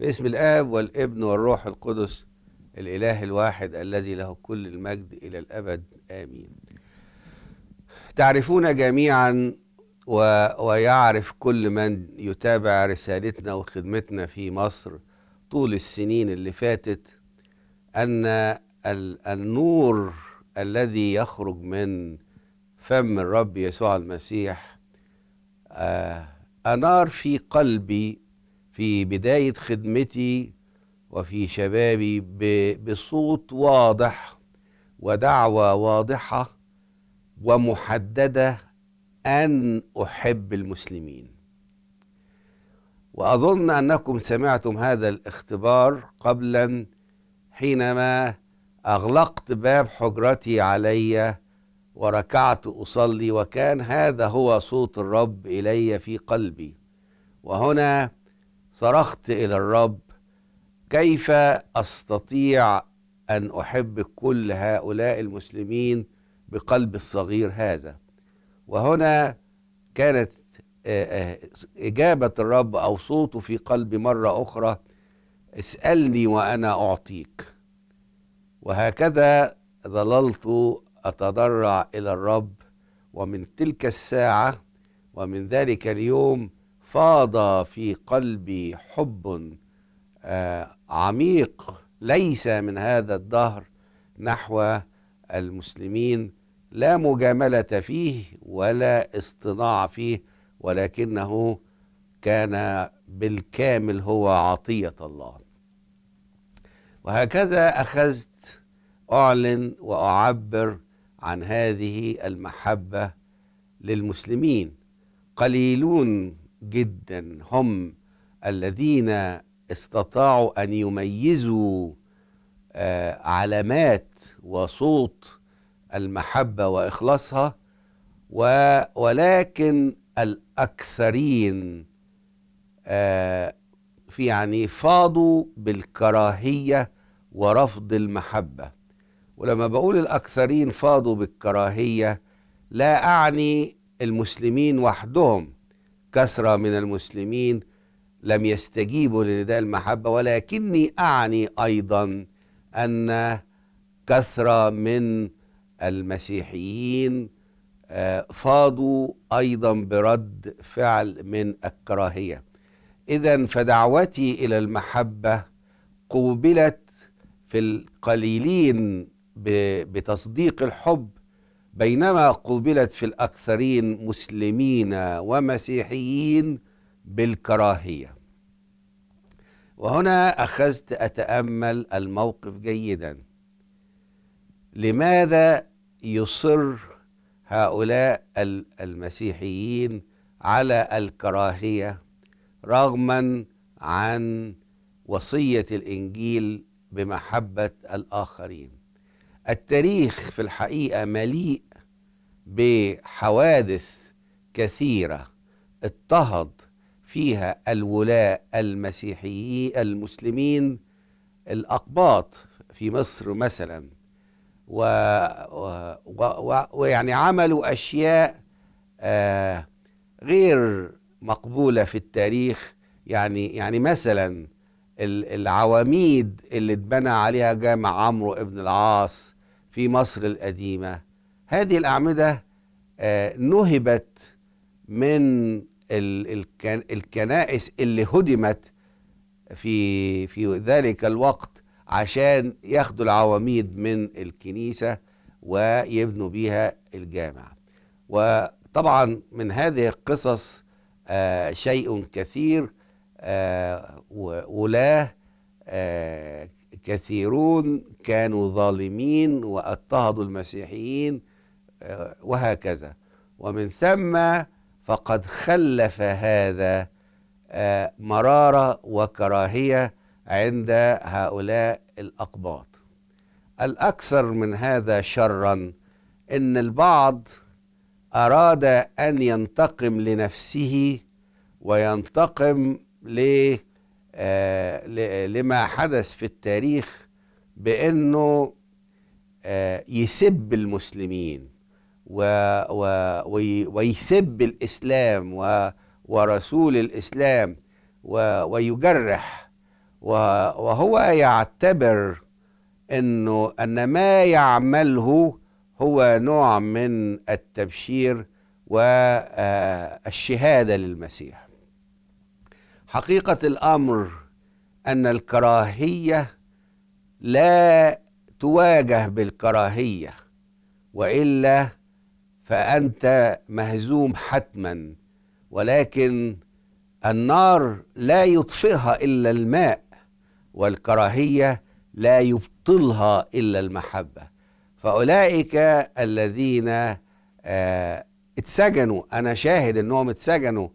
باسم الآب والابن والروح القدس الإله الواحد الذي له كل المجد إلى الأبد آمين تعرفون جميعا و... ويعرف كل من يتابع رسالتنا وخدمتنا في مصر طول السنين اللي فاتت أن ال... النور الذي يخرج من فم الرب يسوع المسيح آه أنار في قلبي في بداية خدمتي وفي شبابي بصوت واضح ودعوة واضحة ومحددة أن أحب المسلمين وأظن أنكم سمعتم هذا الاختبار قبلا حينما أغلقت باب حجرتي علي وركعت أصلي وكان هذا هو صوت الرب إلي في قلبي وهنا صرخت الى الرب كيف استطيع ان احب كل هؤلاء المسلمين بقلب الصغير هذا وهنا كانت آه، آه، اجابه الرب او صوته في قلبي مره اخرى اسالني وانا اعطيك وهكذا ظللت اتضرع الى الرب ومن تلك الساعه ومن ذلك اليوم فاض في قلبي حب آه، عميق ليس من هذا الدهر نحو المسلمين لا مجامله فيه ولا اصطناع فيه ولكنه كان بالكامل هو عطيه الله وهكذا اخذت اعلن واعبر عن هذه المحبه للمسلمين قليلون جدا هم الذين استطاعوا ان يميزوا آه، علامات وصوت المحبه واخلاصها ولكن الاكثرين آه، في يعني فاضوا بالكراهيه ورفض المحبه ولما بقول الاكثرين فاضوا بالكراهيه لا اعني المسلمين وحدهم كثرة من المسلمين لم يستجيبوا لنداء المحبة ولكني أعني أيضا أن كثرة من المسيحيين آه، فاضوا أيضا برد فعل من الكراهية إذا فدعوتي إلى المحبة قوبلت في القليلين بتصديق الحب بينما قوبلت في الأكثرين مسلمين ومسيحيين بالكراهية وهنا أخذت أتأمل الموقف جيدا لماذا يصر هؤلاء المسيحيين على الكراهية رغما عن وصية الإنجيل بمحبة الآخرين التاريخ في الحقيقه مليء بحوادث كثيره اضطهد فيها الولاء المسيحيين المسلمين الاقباط في مصر مثلا ويعني عملوا اشياء آه غير مقبوله في التاريخ يعني يعني مثلا العواميد اللي اتبنى عليها جامع عمرو ابن العاص في مصر القديمة هذه الأعمدة آه، نهبت من الكنائس اللي هدمت في في ذلك الوقت عشان ياخدوا العواميد من الكنيسة ويبنوا بيها الجامع وطبعا من هذه القصص آه، شيء كثير آه، ولاه آه، كثيرون كانوا ظالمين واضطهدوا المسيحيين آه، وهكذا ومن ثم فقد خلف هذا مراره وكراهيه عند هؤلاء الاقباط الاكثر من هذا شرا ان البعض اراد ان ينتقم لنفسه وينتقم آه، لما حدث في التاريخ بأنه آه، يسب المسلمين و ويسب الإسلام و ورسول الإسلام و ويجرح وهو يعتبر أنه أن ما يعمله هو نوع من التبشير والشهادة آه، للمسيح حقيقه الامر ان الكراهيه لا تواجه بالكراهيه والا فانت مهزوم حتما ولكن النار لا يطفئها الا الماء والكراهيه لا يبطلها الا المحبه فاولئك الذين آه، اتسجنوا انا شاهد انهم اتسجنوا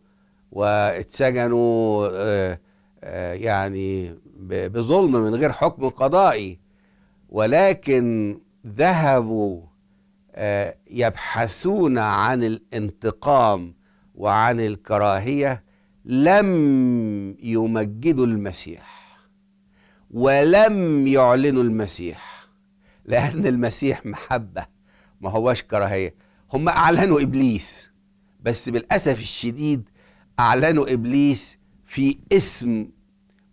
واتسجنوا آه، آه، يعني بظلم من غير حكم قضائي ولكن ذهبوا آه، يبحثون عن الانتقام وعن الكراهيه لم يمجدوا المسيح ولم يعلنوا المسيح لان المسيح محبه ما هواش كراهيه هم اعلنوا ابليس بس بالاسف الشديد أعلنوا ابليس في اسم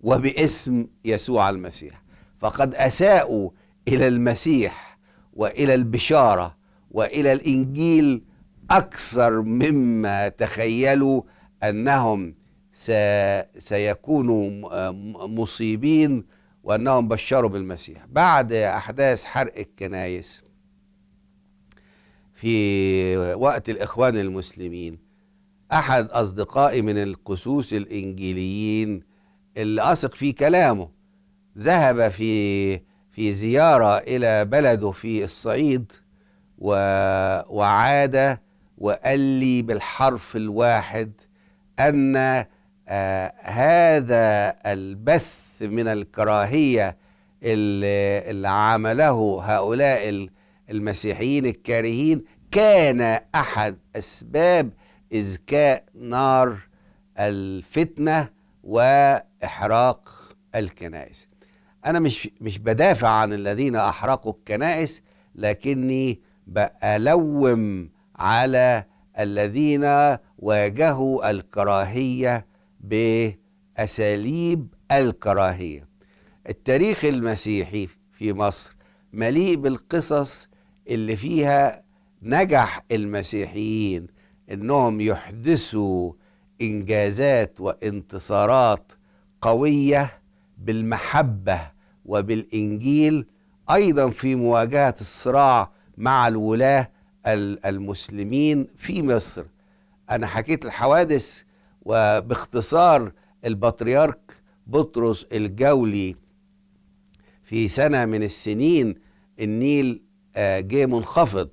وباسم يسوع المسيح فقد اساءوا الى المسيح والى البشاره والى الانجيل اكثر مما تخيلوا انهم سيكونوا مصيبين وانهم بشروا بالمسيح بعد احداث حرق الكنائس في وقت الاخوان المسلمين احد اصدقائي من القسوس الانجيليين اللي اثق في كلامه ذهب في في زياره الى بلده في الصعيد و وعاد وقال لي بالحرف الواحد ان آه هذا البث من الكراهيه اللي, اللي عمله هؤلاء المسيحيين الكارهين كان احد اسباب إزكاء نار الفتنة وإحراق الكنائس أنا مش, مش بدافع عن الذين أحرقوا الكنائس لكني بألوم على الذين واجهوا الكراهية بأساليب الكراهية التاريخ المسيحي في مصر مليء بالقصص اللي فيها نجح المسيحيين انهم يحدثوا انجازات وانتصارات قويه بالمحبه وبالانجيل ايضا في مواجهه الصراع مع الولاه المسلمين في مصر انا حكيت الحوادث وباختصار البطريرك بطرس الجولي في سنه من السنين النيل آه، جه منخفض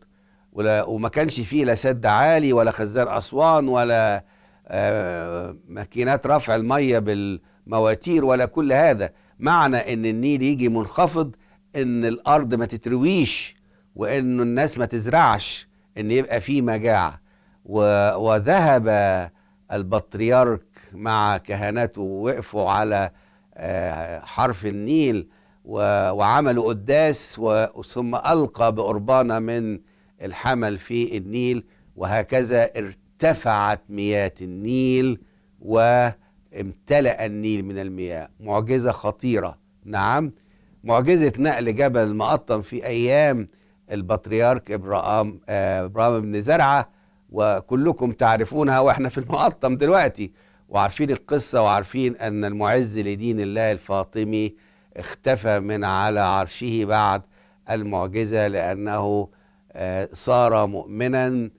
ولا وما كانش فيه لا سد عالي ولا خزان اسوان ولا آه ماكينات رفع الميه بالمواتير ولا كل هذا معنى ان النيل يجي منخفض ان الارض ما تترويش وان الناس ما تزرعش ان يبقى فيه مجاعه وذهب البطريرك مع كهنته ووقفوا على آه، حرف النيل وعملوا قداس ثم ألقى بقربانة من الحمل في النيل وهكذا ارتفعت مياه النيل وامتلأ النيل من المياه معجزة خطيرة نعم معجزة نقل جبل المقطم في أيام البطريرك إبراهام آه، إبراهام بن زرعة وكلكم تعرفونها وإحنا في المقطم دلوقتي وعارفين القصة وعارفين أن المعز لدين الله الفاطمي اختفى من على عرشه بعد المعجزة لأنه آه، صار مؤمنا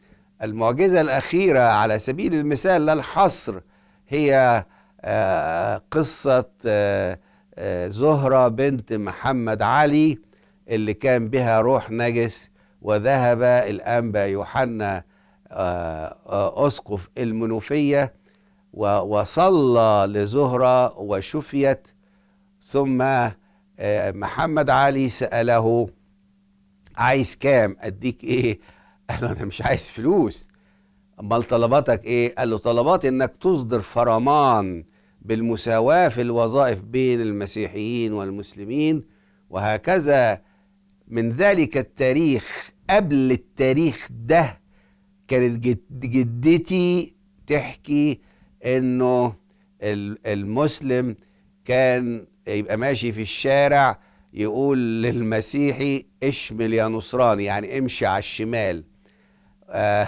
المعجزة الأخيرة على سبيل المثال لا الحصر هي آه، قصة آه، زهرة بنت محمد علي اللي كان بها روح نجس وذهب الأنبا يوحنا أسقف المنوفية وصلى لزهرة وشفيت ثم محمد علي سأله عايز كام اديك ايه قال له انا مش عايز فلوس امال طلباتك ايه قال له طلباتي انك تصدر فرمان بالمساواه في الوظائف بين المسيحيين والمسلمين وهكذا من ذلك التاريخ قبل التاريخ ده كانت جدتي تحكي انه المسلم كان يبقى ماشي في الشارع يقول للمسيحي اشمل يا نصراني يعني امشي على الشمال آه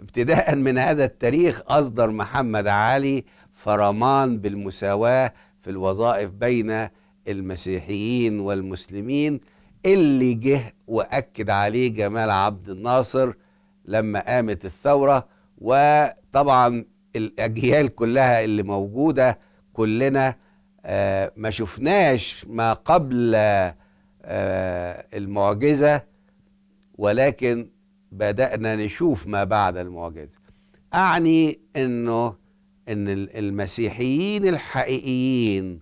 ابتداء من هذا التاريخ أصدر محمد علي فرمان بالمساواة في الوظائف بين المسيحيين والمسلمين اللي جه وأكد عليه جمال عبد الناصر لما قامت الثورة وطبعا الأجيال كلها اللي موجودة كلنا آه، ما شفناش ما قبل آه، المعجزة ولكن بدأنا نشوف ما بعد المعجزة أعني أنه أن المسيحيين الحقيقيين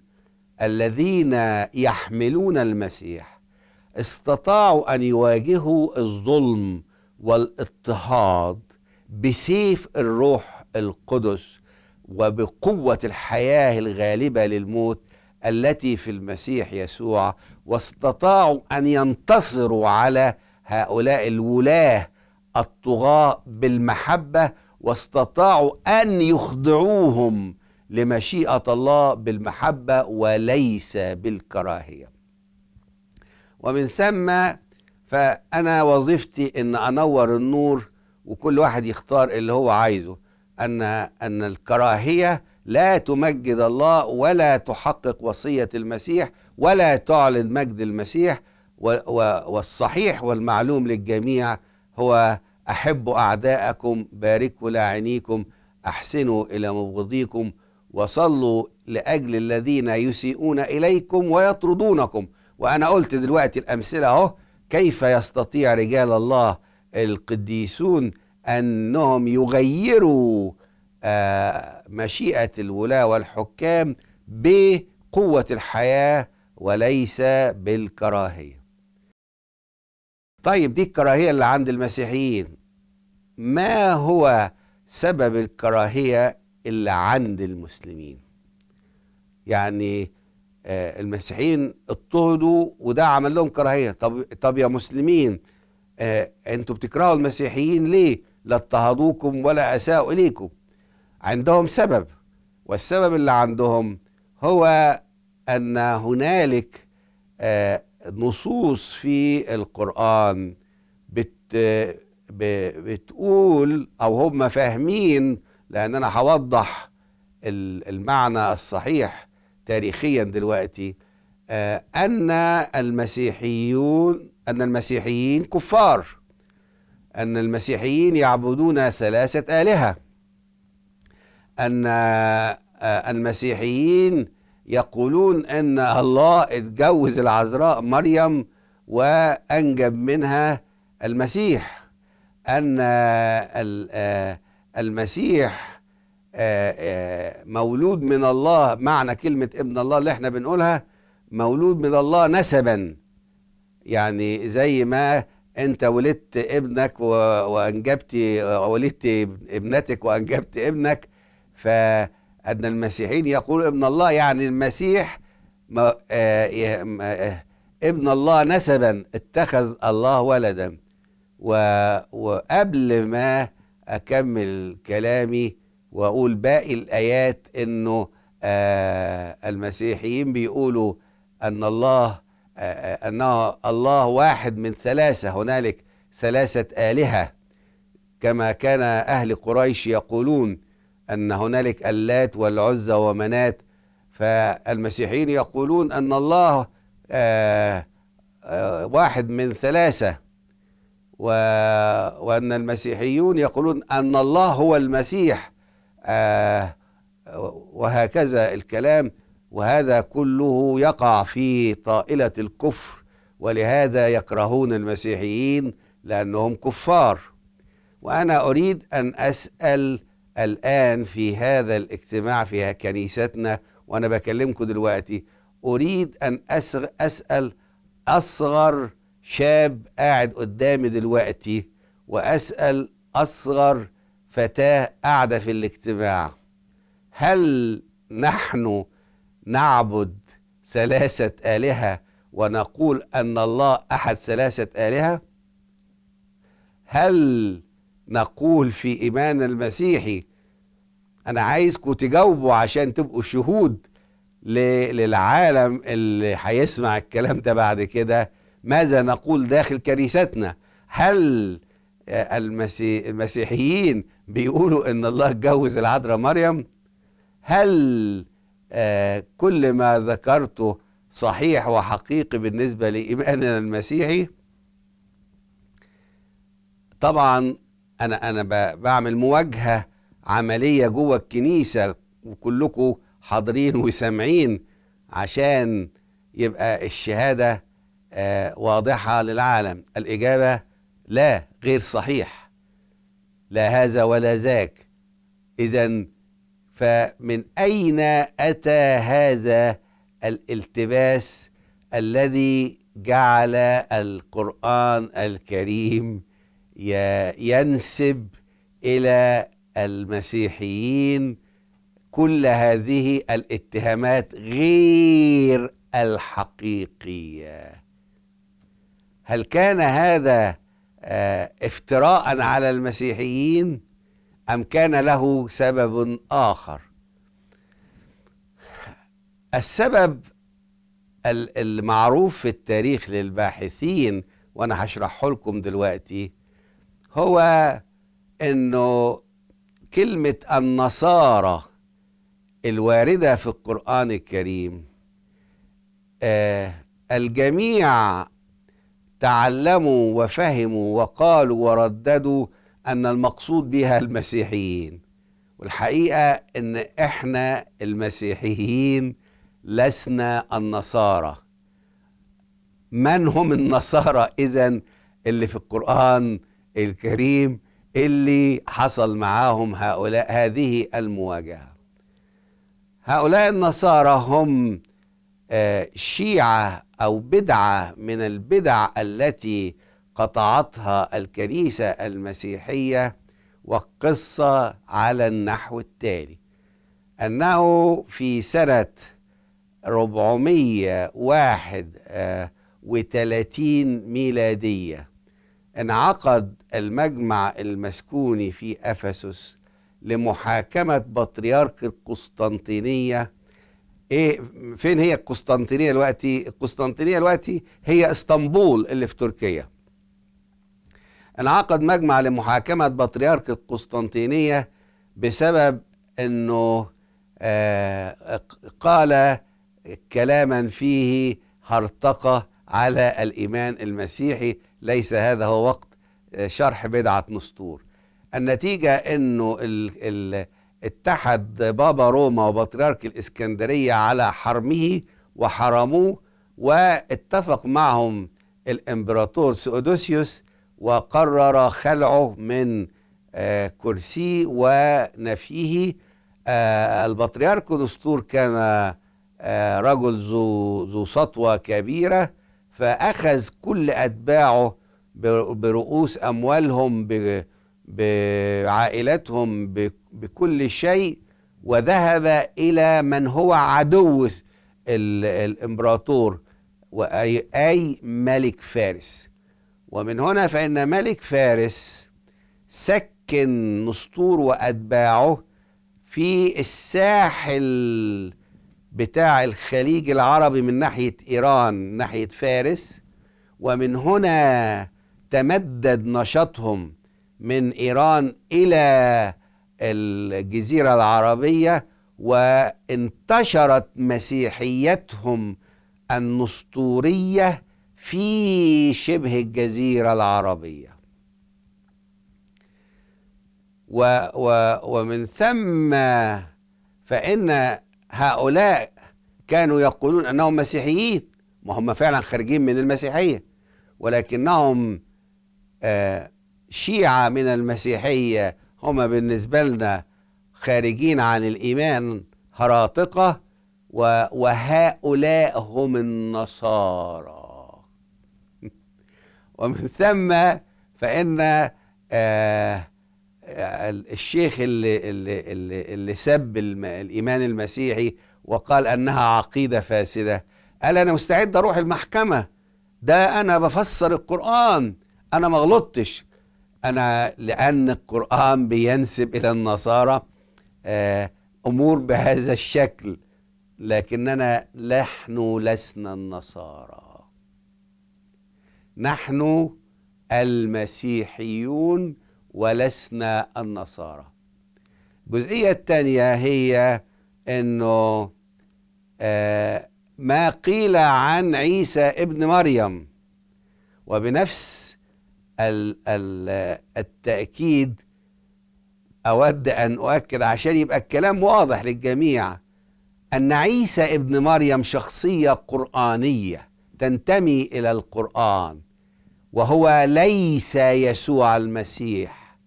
الذين يحملون المسيح استطاعوا أن يواجهوا الظلم والاضطهاد بسيف الروح القدس وبقوة الحياة الغالبة للموت التي في المسيح يسوع واستطاعوا أن ينتصروا على هؤلاء الولاة الطغاة بالمحبة واستطاعوا أن يخضعوهم لمشيئة الله بالمحبة وليس بالكراهية ومن ثم فأنا وظيفتي أن أنور النور وكل واحد يختار اللي هو عايزه أن أن الكراهية لا تمجد الله ولا تحقق وصية المسيح ولا تعلن مجد المسيح والصحيح والمعلوم للجميع هو أحبوا أعداءكم باركوا لاعنيكم أحسنوا إلى مبغضيكم وصلوا لأجل الذين يسيئون إليكم ويطردونكم وأنا قلت دلوقتي الأمثلة أهو كيف يستطيع رجال الله القديسون أنهم يغيروا آه، مشيئة الولاة والحكام بقوة الحياة وليس بالكراهية طيب دي الكراهية اللي عند المسيحيين ما هو سبب الكراهية اللي عند المسلمين يعني آه، المسيحيين اضطهدوا وده عمل لهم كراهية طب, طب يا مسلمين آه، انتوا بتكرهوا المسيحيين ليه لا اضطهدوكم ولا أساءوا إليكم عندهم سبب والسبب اللي عندهم هو أن هنالك آه، نصوص في القرآن بت بتقول أو هم فاهمين لأن أنا هوضح المعنى الصحيح تاريخيا دلوقتي آه، أن المسيحيون أن المسيحيين كفار أن المسيحيين يعبدون ثلاثة آلهة أن آه، المسيحيين يقولون أن الله اتجوز العذراء مريم وأنجب منها المسيح أن آه، آه، المسيح مولود من الله معنى كلمة ابن الله اللي احنا بنقولها مولود من الله نسبا يعني زي ما انت ولدت ابنك و... وانجبت ولدت ابنتك وانجبت ابنك فان المسيحيين يقول ابن الله يعني المسيح ما... آه... ما... آه، ابن الله نسبا اتخذ الله ولدا و... وقبل ما اكمل كلامي واقول باقي الايات انه آه المسيحيين بيقولوا ان الله أنه الله واحد من ثلاثة هنالك ثلاثة آلهة كما كان أهل قريش يقولون أن هنالك اللات والعزى ومناة فالمسيحيين يقولون أن الله آه، آه، واحد من ثلاثة و... وأن المسيحيون يقولون أن الله هو المسيح آه، وهكذا الكلام وهذا كله يقع في طائله الكفر ولهذا يكرهون المسيحيين لانهم كفار وانا اريد ان اسال الان في هذا الاجتماع في كنيستنا وانا بكلمكم دلوقتي اريد ان اسال اصغر شاب قاعد قدامي دلوقتي واسال اصغر فتاه قاعده في الاجتماع هل نحن نعبد ثلاثة آلهة ونقول أن الله أحد ثلاثة آلهة هل نقول في إيمان المسيحي أنا عايزكم تجاوبوا عشان تبقوا شهود للعالم اللي هيسمع الكلام ده بعد كده ماذا نقول داخل كنيستنا هل آه، المسيحيين بيقولوا ان الله اتجوز العذراء مريم هل كل ما ذكرته صحيح وحقيقي بالنسبة لإيماننا المسيحي طبعا أنا أنا بعمل مواجهة عملية جوه الكنيسة وكلكم حاضرين وسامعين عشان يبقى الشهادة آه، واضحة للعالم الإجابة لا غير صحيح لا هذا ولا ذاك إذا فمن اين اتى هذا الالتباس الذي جعل القران الكريم ينسب الى المسيحيين كل هذه الاتهامات غير الحقيقيه هل كان هذا آه، افتراء على المسيحيين أم كان له سبب آخر السبب المعروف في التاريخ للباحثين وأنا هشرحه لكم دلوقتي هو أنه كلمة النصارى الواردة في القرآن الكريم آه الجميع تعلموا وفهموا وقالوا ورددوا ان المقصود بها المسيحيين والحقيقه ان احنا المسيحيين لسنا النصارى من هم النصارى اذا اللي في القران الكريم اللي حصل معاهم هؤلاء هذه المواجهه هؤلاء النصارى هم آه، شيعه او بدعه من البدع التي قطعتها الكنيسة المسيحية والقصة على النحو التالي أنه في سنة 431 آه، ميلادية انعقد المجمع المسكوني في أفسس لمحاكمة بطريرك القسطنطينية ايه فين هي القسطنطينية دلوقتي القسطنطينية دلوقتي هي اسطنبول اللي في تركيا انعقد مجمع لمحاكمة بطريرك القسطنطينية بسبب أنه آه، قال كلاما فيه هرطقة على الإيمان المسيحي ليس هذا هو وقت آه، شرح بدعة نسطور النتيجة أنه اتحد بابا روما وبطريرك الإسكندرية على حرمه وحرموه واتفق معهم الإمبراطور سؤدوسيوس وقرر خلعه من آه، كرسيه ونفيه آه، البطريرك دستور كان آه، رجل ذو ذو سطوه كبيره فاخذ كل اتباعه برؤوس اموالهم بعائلتهم بكل شيء وذهب الى من هو عدو الامبراطور اي ملك فارس ومن هنا فإن ملك فارس سكن نسطور وأتباعه في الساحل بتاع الخليج العربي من ناحية إيران ناحية فارس ومن هنا تمدد نشاطهم من إيران إلى الجزيرة العربية وانتشرت مسيحيتهم النسطورية في شبه الجزيرة العربية و و ومن ثم فإن هؤلاء كانوا يقولون أنهم مسيحيين ما هم فعلا خارجين من المسيحية ولكنهم آه شيعة من المسيحية هم بالنسبة لنا خارجين عن الإيمان هراطقة وهؤلاء هم النصارى ومن ثم فإن آه، الشيخ اللي, اللي, اللي, اللي سب الإيمان المسيحي وقال أنها عقيدة فاسدة قال أنا مستعد أروح المحكمة ده أنا بفسر القرآن أنا ما غلطتش أنا لأن القرآن بينسب إلى النصارى آه، أمور بهذا الشكل لكننا نحن لسنا النصارى نحن المسيحيون ولسنا النصارى الجزئية الثانية هي أنه آه ما قيل عن عيسى ابن مريم وبنفس ال ال التأكيد أود أن أؤكد عشان يبقى الكلام واضح للجميع أن عيسى ابن مريم شخصية قرآنية تنتمي الى القران وهو ليس يسوع المسيح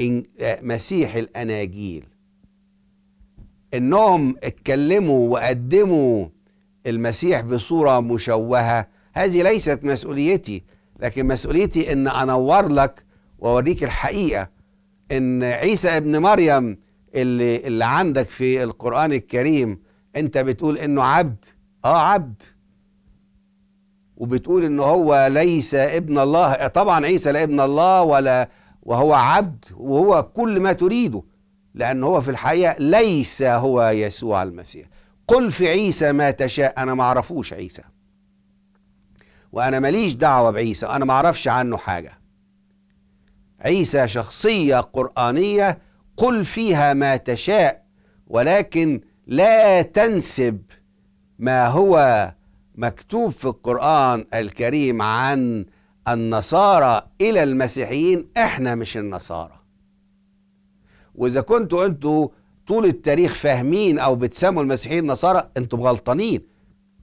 إن مسيح الاناجيل انهم اتكلموا وقدموا المسيح بصوره مشوهه هذه ليست مسؤوليتي لكن مسؤوليتي ان انور لك واوريك الحقيقه ان عيسى ابن مريم اللي اللي عندك في القران الكريم انت بتقول انه عبد اه عبد وبتقول ان هو ليس ابن الله آه، طبعا عيسى لا ابن الله ولا وهو عبد وهو كل ما تريده لان هو في الحقيقه ليس هو يسوع المسيح قل في عيسى ما تشاء انا ما اعرفوش عيسى وانا ماليش دعوه بعيسى انا ما اعرفش عنه حاجه عيسى شخصيه قرانيه قل فيها ما تشاء ولكن لا تنسب ما هو مكتوب في القرآن الكريم عن النصارى إلى المسيحيين إحنا مش النصارى وإذا كنتوا أنتوا طول التاريخ فاهمين أو بتسموا المسيحيين نصارى أنتم غلطانين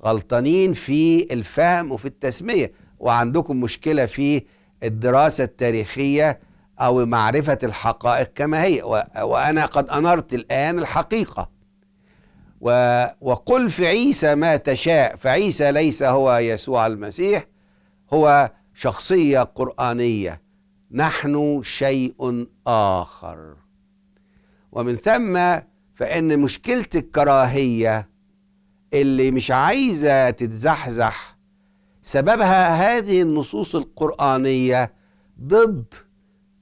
غلطانين في الفهم وفي التسمية وعندكم مشكلة في الدراسة التاريخية أو معرفة الحقائق كما هي وأنا قد أنرت الآن الحقيقة و وقل في عيسى ما تشاء فعيسى ليس هو يسوع المسيح هو شخصية قرآنية نحن شيء آخر ومن ثم فإن مشكلة الكراهية اللي مش عايزة تتزحزح سببها هذه النصوص القرآنية ضد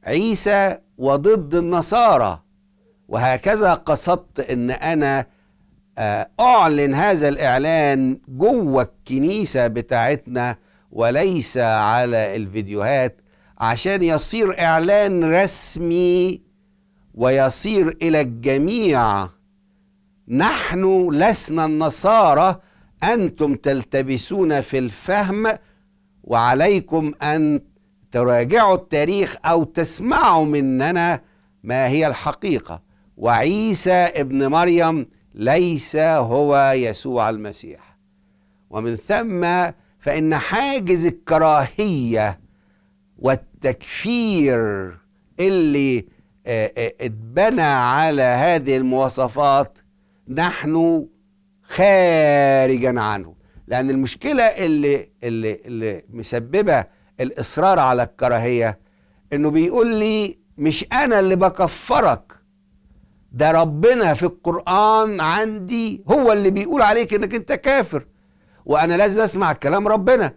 عيسى وضد النصارى وهكذا قصدت ان انا آه، اعلن هذا الاعلان جوه الكنيسه بتاعتنا وليس على الفيديوهات عشان يصير اعلان رسمي ويصير الى الجميع نحن لسنا النصارى انتم تلتبسون في الفهم وعليكم ان تراجعوا التاريخ او تسمعوا مننا ما هي الحقيقه وعيسى ابن مريم ليس هو يسوع المسيح ومن ثم فان حاجز الكراهيه والتكفير اللي آه، آه، اتبنى على هذه المواصفات نحن خارجا عنه لان المشكله اللي اللي, اللي مسببه الاصرار على الكراهيه انه بيقول لي مش انا اللي بكفرك ده ربنا في القرآن عندي هو اللي بيقول عليك انك انت كافر وانا لازم اسمع كلام ربنا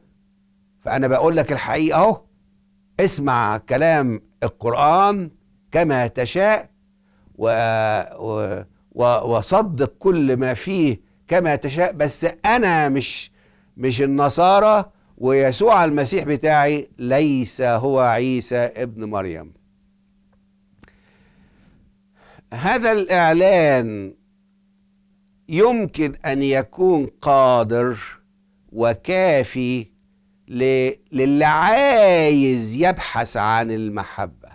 فانا بقول لك الحقيقة اهو اسمع كلام القرآن كما تشاء و... و... و... وصدق كل ما فيه كما تشاء بس انا مش مش النصارى ويسوع المسيح بتاعي ليس هو عيسى ابن مريم هذا الاعلان يمكن ان يكون قادر وكافي للي عايز يبحث عن المحبه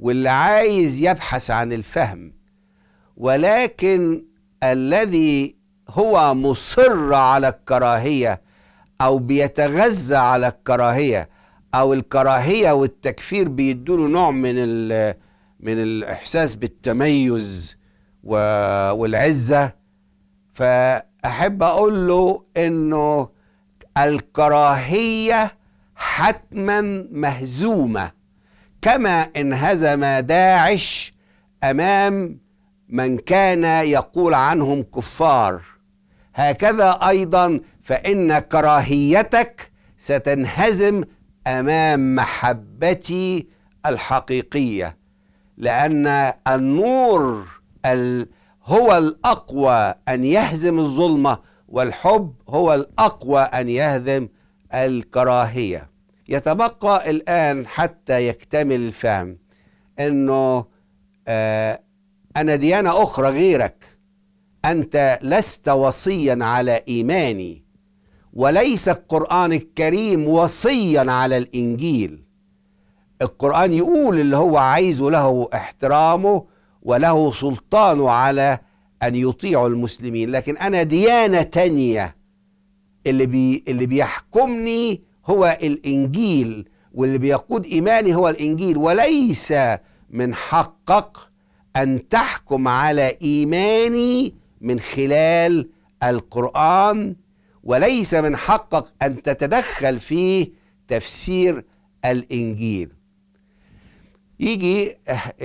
واللي عايز يبحث عن الفهم ولكن الذي هو مصر على الكراهيه او بيتغذى على الكراهيه او الكراهيه والتكفير بيدوله نوع من الـ من الإحساس بالتميز والعزة فأحب أقول له إنه الكراهية حتما مهزومة كما انهزم داعش أمام من كان يقول عنهم كفار هكذا أيضا فإن كراهيتك ستنهزم أمام محبتي الحقيقيه لأن النور هو الأقوى أن يهزم الظلمة والحب هو الأقوى أن يهزم الكراهية يتبقى الآن حتى يكتمل الفهم أنه آه أنا ديانة أخرى غيرك أنت لست وصيا على إيماني وليس القرآن الكريم وصيا على الإنجيل القرآن يقول اللي هو عايزه له احترامه وله سلطانه على أن يطيعوا المسلمين لكن أنا ديانة تانية اللي, بي اللي بيحكمني هو الإنجيل واللي بيقود إيماني هو الإنجيل وليس من حقك أن تحكم على إيماني من خلال القرآن وليس من حقك أن تتدخل في تفسير الإنجيل يجي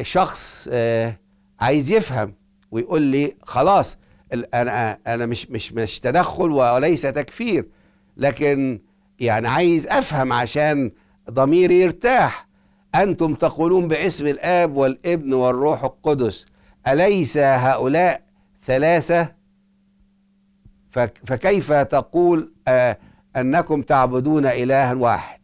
شخص آه، عايز يفهم ويقول لي خلاص انا انا مش مش مش تدخل وليس تكفير لكن يعني عايز افهم عشان ضميري يرتاح انتم تقولون باسم الاب والابن والروح القدس اليس هؤلاء ثلاثه فكيف تقول آه، انكم تعبدون الها واحد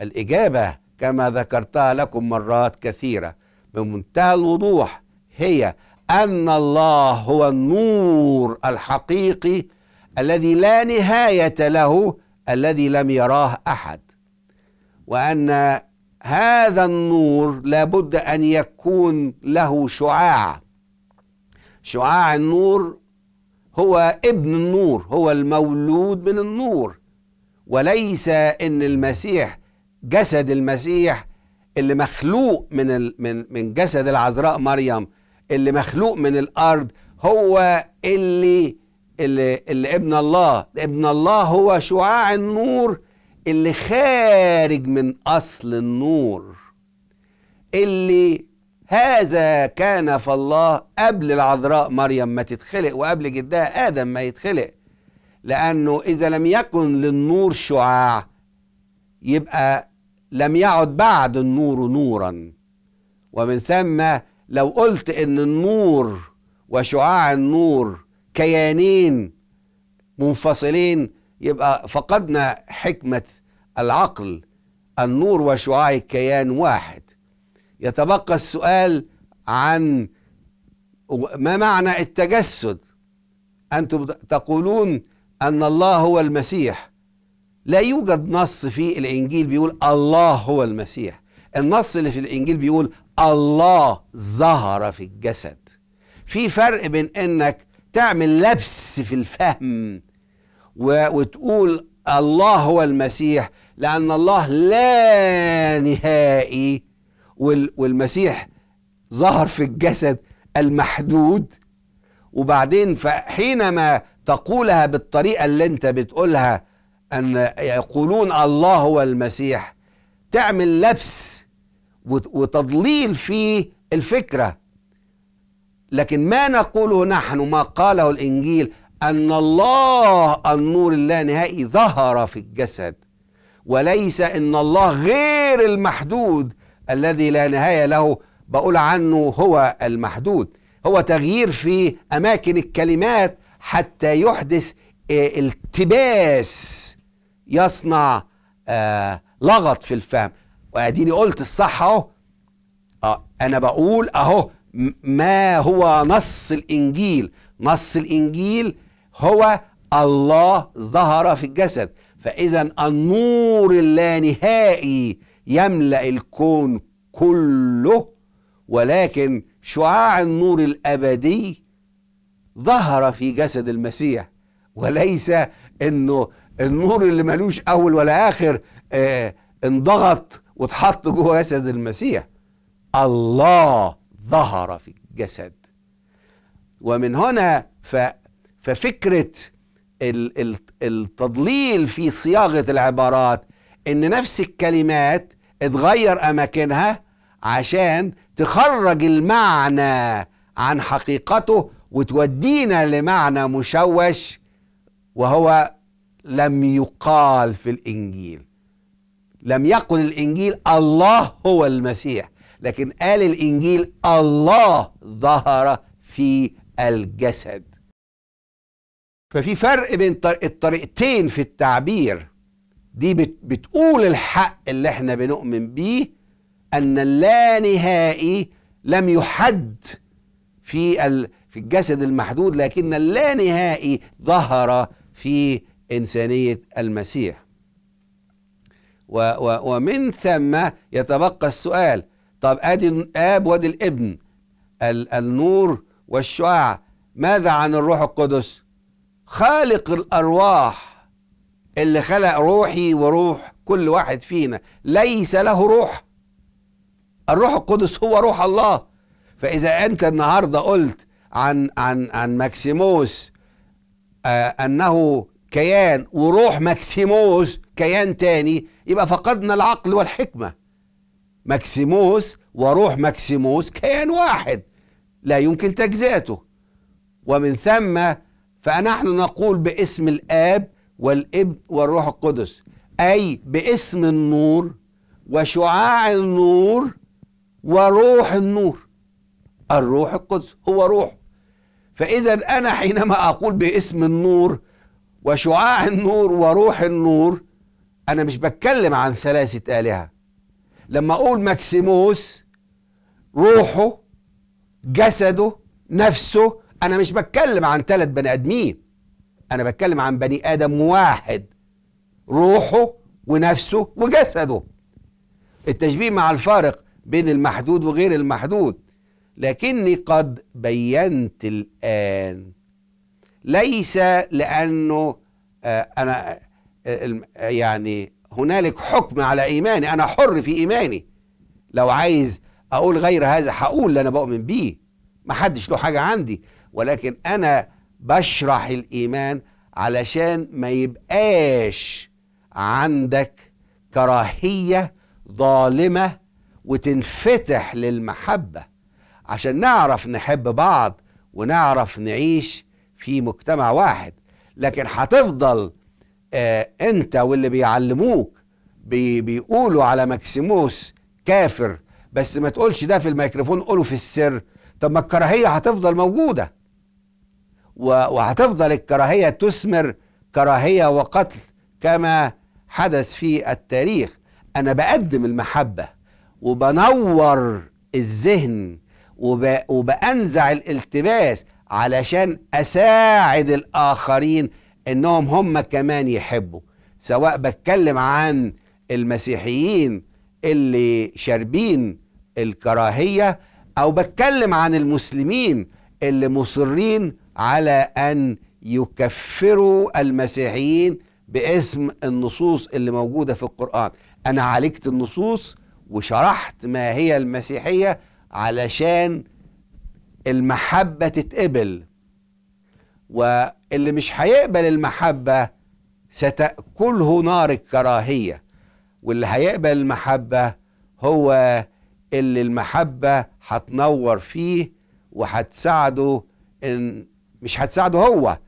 الاجابه كما ذكرتها لكم مرات كثيرة بمنتهى الوضوح هي أن الله هو النور الحقيقي الذي لا نهاية له الذي لم يراه أحد وأن هذا النور لابد أن يكون له شعاع شعاع النور هو ابن النور هو المولود من النور وليس ان المسيح جسد المسيح اللي مخلوق من ال... من من جسد العذراء مريم اللي مخلوق من الارض هو اللي اللي, اللي ابن الله ابن الله هو شعاع النور اللي خارج من اصل النور اللي هذا كان فالله قبل العذراء مريم ما تتخلق وقبل جدها ادم ما يتخلق لانه اذا لم يكن للنور شعاع يبقى لم يعد بعد النور نورا ومن ثم لو قلت ان النور وشعاع النور كيانين منفصلين يبقى فقدنا حكمه العقل النور وشعاع الكيان واحد يتبقى السؤال عن ما معنى التجسد انتم تقولون ان الله هو المسيح لا يوجد نص في الإنجيل بيقول الله هو المسيح النص اللي في الإنجيل بيقول الله ظهر في الجسد في فرق بين انك تعمل لبس في الفهم وتقول الله هو المسيح لأن الله لا نهائي والمسيح ظهر في الجسد المحدود وبعدين فحينما تقولها بالطريقة اللي انت بتقولها أن يقولون الله هو المسيح تعمل لبس وتضليل في الفكرة لكن ما نقوله نحن ما قاله الإنجيل أن الله النور اللانهائي ظهر في الجسد وليس أن الله غير المحدود الذي لا نهاية له بقول عنه هو المحدود هو تغيير في أماكن الكلمات حتى يحدث آه، التباس يصنع آه لغط في الفهم واديني قلت الصح اهو آه انا بقول اهو ما هو نص الانجيل نص الانجيل هو الله ظهر في الجسد فاذا النور اللانهائي يملا الكون كله ولكن شعاع النور الابدي ظهر في جسد المسيح وليس انه النور اللي ملوش اول ولا اخر آه انضغط واتحط جوه جسد المسيح الله ظهر في الجسد ومن هنا ف ففكره التضليل في صياغه العبارات ان نفس الكلمات اتغير اماكنها عشان تخرج المعنى عن حقيقته وتودينا لمعنى مشوش وهو لم يقال في الانجيل لم يقل الانجيل الله هو المسيح لكن قال الانجيل الله ظهر في الجسد ففي فرق بين الطريقتين في التعبير دي بتقول الحق اللي احنا بنؤمن بيه ان اللانهائي لم يحد في في الجسد المحدود لكن اللانهائي ظهر في إنسانية المسيح و و ومن ثم يتبقى السؤال طب أدي الآب وأدي الابن النور والشعاع ماذا عن الروح القدس خالق الأرواح اللي خلق روحي وروح كل واحد فينا ليس له روح الروح القدس هو روح الله فإذا أنت النهاردة قلت عن عن عن ماكسيموس آه أنه كيان وروح ماكسيموس كيان تاني يبقى فقدنا العقل والحكمة ماكسيموس وروح ماكسيموس كيان واحد لا يمكن تجزئته ومن ثم فنحن نقول باسم الآب والابن والروح القدس أي باسم النور وشعاع النور وروح النور الروح القدس هو روح فإذا أنا حينما أقول باسم النور وشعاع النور وروح النور أنا مش بتكلم عن ثلاثة آلهة لما أقول ماكسيموس روحه جسده نفسه أنا مش بتكلم عن ثلاث بني آدمين أنا بتكلم عن بني آدم واحد روحه ونفسه وجسده التشبيه مع الفارق بين المحدود وغير المحدود لكني قد بينت الآن ليس لانه آه، انا آه، يعني هنالك حكم على ايماني انا حر في ايماني لو عايز اقول غير هذا هقول اللي انا بؤمن بيه ما حدش له حاجه عندي ولكن انا بشرح الايمان علشان ما يبقاش عندك كراهيه ظالمه وتنفتح للمحبه عشان نعرف نحب بعض ونعرف نعيش في مجتمع واحد لكن هتفضل آه انت واللي بيعلموك بي بيقولوا على ماكسيموس كافر بس ما تقولش ده في الميكروفون قوله في السر طب ما الكراهيه هتفضل موجوده وهتفضل الكراهيه تثمر كراهيه وقتل كما حدث في التاريخ انا بقدم المحبه وبنور الذهن وب... وبانزع الالتباس علشان اساعد الاخرين انهم هم كمان يحبوا سواء بتكلم عن المسيحيين اللي شاربين الكراهيه او بتكلم عن المسلمين اللي مصرين على ان يكفروا المسيحيين باسم النصوص اللي موجوده في القران انا عالجت النصوص وشرحت ما هي المسيحيه علشان المحبة تتقبل واللي مش هيقبل المحبة ستأكله نار الكراهية واللي هيقبل المحبة هو اللي المحبة هتنور فيه وهتساعده إن مش هتساعده هو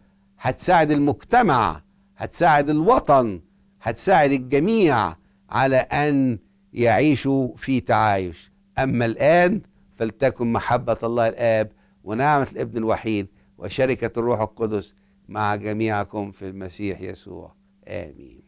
هتساعد المجتمع هتساعد الوطن هتساعد الجميع على أن يعيشوا في تعايش أما الآن فلتكن محبة الله الآب ونعمة الابن الوحيد وشركة الروح القدس مع جميعكم في المسيح يسوع آمين